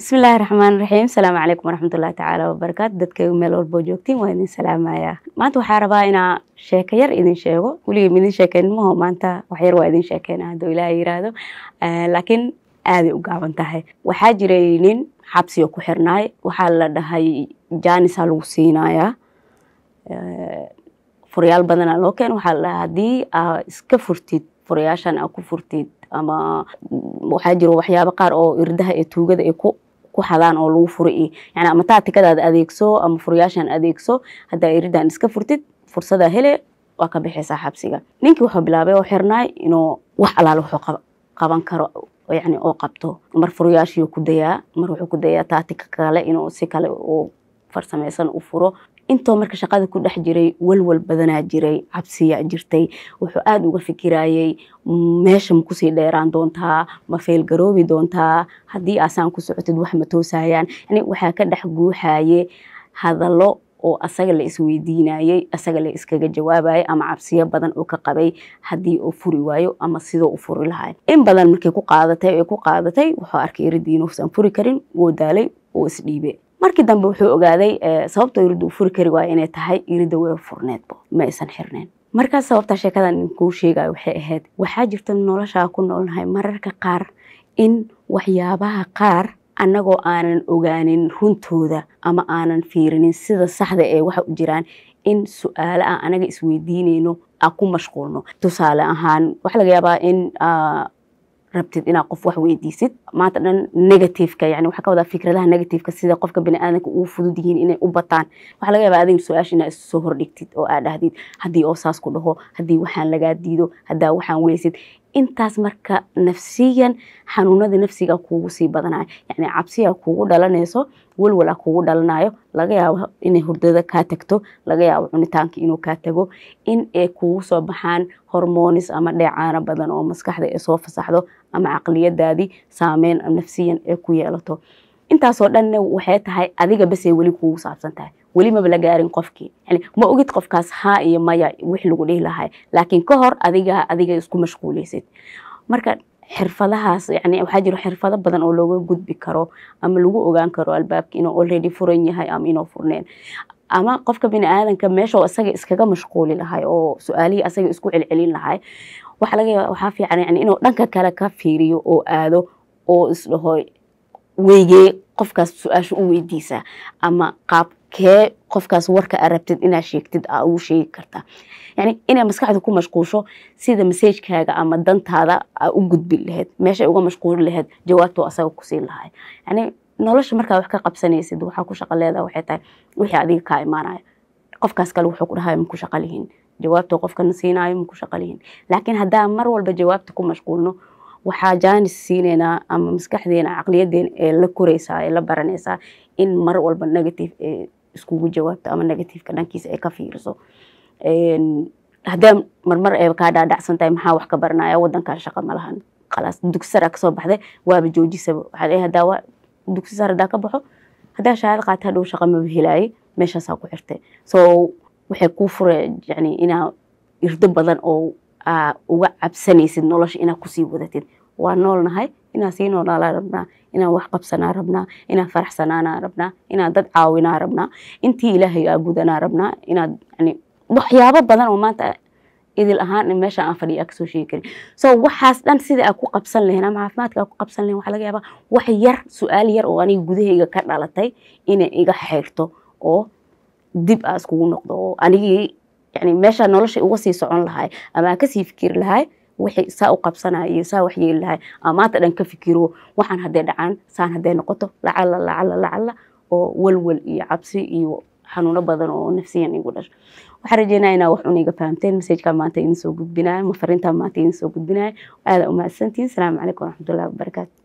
bismillaahi raxmaan raxiim asalaamu calaykum waraxmatullahi tacaala wabarakaatu dadkaygu meel walboo joogtiin waa idin salaamayaa maanta waxaa rabaa inaa sheeko yar idin sheego weligeem idin sheekeyn maanta wax waa idin sheekeyna hadduu ilaaha yiraahdo eh, laakiin aaday u gaaban tahay waxaa jiray nin xabsiga ku xirnaay waxaa la dhahay jaanisaa lagu siinayaa eh, furyaal badanaa loo keen waxaa la haddii aa iska furtid furyaashan aa ku furtid ama waxaa jiro waxyaabo qaar oo irdaha ee tuugada ay ku ku xadaan oo lagu fura yani ama taatikadaad adeegso ama furayaashaan adeegso haddaa eridan iska furtid fursadaa hele waa ka bixeysaa xabsiga ninkii wuxuu bilaabay oo xirnaay inuu wax alaal wuxuu qaban karo yani oo qabto mar furayaashiyuu ku dayaa mar wuxuu ku dayaa taatika kale inuu si kale oo farsamaysan u furo intoo marka shaqada ku dhex jiray walwal badanaa jiray cabsiyaa jirtay wuxuu aada uga fikirayay meesha makusii dheeraan doontaa ma feylgaroobi doontaa haddii aasaan ku socotid wax ma toosayaan yani waxaa ka dhex guuxaye hadallo oo asaga la isweydiinayey asaga la iskaga jawaabayay ama cabsiyo badan oo ka qabay haddii uu furi waayo ama sidoo u furi lahay in badan markay ku qaadatay ee ku qaadatay wuxuu arkay eridiinuusan furi karin wuu daalay oo isdhiibe markii dambe wuxuu ogaaday eh, sababta yirida furi kari waayo inay tahay irida way furneedba ma aysan xirneyn markaa sababtaa sheekadan idinkuu sheegayo waxay ahayd waxaa jirta noloshaa ku noolnahay mararka qaar in waxyaabaha qaar annagoo aanan ogaanin runtooda ama aanan fiirinin sida saxda ee waxa u jiraan in su-aale ah anaga isweydiinayno a ku mashquulno tusaale ahaan waxaa laga yaabaa in ah, rabtid inaad qof wax weydiisid maanta dhan negatifeka yani waxaa ka wadaa fikradaha negatifeka sida qofka baniaadanka uu fudud yihiin inay u bataan waxaa laga yaabaa adiga su-aasha inaad isu soo hordhigtid oo aad dhahdid haddii oo saas ku dhaho haddii waxaan lagaa diido haddaa waxaan weysid intaas marka nafsiyan xanuunada nafsiga kuugu sii badanayo yani cabsiyaa kuugu dhalanayso walwalaa kuugu dhalanayo laga yaabo inay hurdada kaa tagto laga yaabo cunitaanka inuu kaa tago in ay kuugu soo baxaan hormonis ama dheecaano badan oo maskaxda ee soo fasaxdo ama caqliyadaadii saameyn nafsiyan ay ku yeelato intaasoo dhanna waxay tahay adiga basay weli kuugu saabsan tahay weli la gaarin qofkii ma ogid qofkaas haa iyo maya wix lagu dhihi lahay laakiin ka hor adiga adiga isku mashquulaysid marka xirfadahaas yani waxaa jiro xirfado badan oo looga gudbi karo ama lagu ogaan karo albaabka inuu already furan yahay ama inuu furneen ama qofka bini aadanka meesha isaga iskaga mashquuli lahay oo su-aalihii asaga isku celcelin lahay waxaa fiican inuu dhanka kale ka fiiriyo oo aado oo isdhaho weygee qofkaas su-aasha u weydiisa ama qaabkee qofkaas warka aa rabtid inaa sheegtid aa ugu sheegi kartaa yani inaa maskaxda ku mashquusho sida masajkaaga ama dantaada aa u gudbi lahayd meesha uga mashquuli lahayd jawaabto asaga kusii lahay yani nolosha markaa wax ka qabsanaysid waxaa ku shaqa leedaha waxay tahay wixii adiga kaa imaanaya qofkaas kale wuxuu ku dhahayo maku shaqalihin jawaabto qofkana siinaayo maku shaqalihin laakiin haddaa mar walba jawaabta ku mashquulno waxaa jaanis siineynaa ama maskaxdeena caqliyadeena ee la koreysaa ee la baranaysaa in mar walba negative ee iskugu jawaabto ama negativeka dhankiisa ay ka fiiriso haddaa marmar ee kaa dhaadhacsantahay maxaa wax ka baranaya wadankan shaqa malahan khalaas dugsi sara kasoo baxday waaba joojisaba waxaad hadaa dugsi sar hadaa ka baxo hadaa shahaado qaata hadhow shaqa maba helaaye meeshaasaa ku xirtay so waxay kuu fura yani inaa irdo badan oo uga cabsanaysid nolosha inaa kusii wadatid waa noolnahay inaan sii noolnaalaa rabnaa inaan wax qabsanaa rabnaa inaan faraxsanaanaa rabnaa inaan dad caawinaa rabnaa intii ilaahay aa gudanaa rabnaa inaad yani waxyaabo badan oo maanta idil ahaan meesha aan fadhiya kasoo sheegi karin so waxaas dhan sida aa ku qabsan lahayn ama caafimaadka aa ku qabsan lahayn waxaa laga yaabaa wax yar su-aal yar oo aniga gudahayga ka dhalatay inay iga xeerto oo dib aa iskugu noqdo oo anigii yani meeshaa nolosha uga sii socon lahay ama aan kasii fikiri lahay wixii saa u qabsanaya iyo saa wax yeeli maanta dhan ka fikiro waxaan hadday dhacaan saan hadday noqoto lacala lacala lacala oo walwal iyo cabsi iyo xanuuno badan oo nafsiyan igu dhasho waxaan rajeynaya inaa wax uniga fahamteen masajka maanta idinsoo gudbinayo mafarinta maanta idinsoo gudbinayo aada umahadsantihin asalaamu calaykum waraxmatullahi wabarakaatu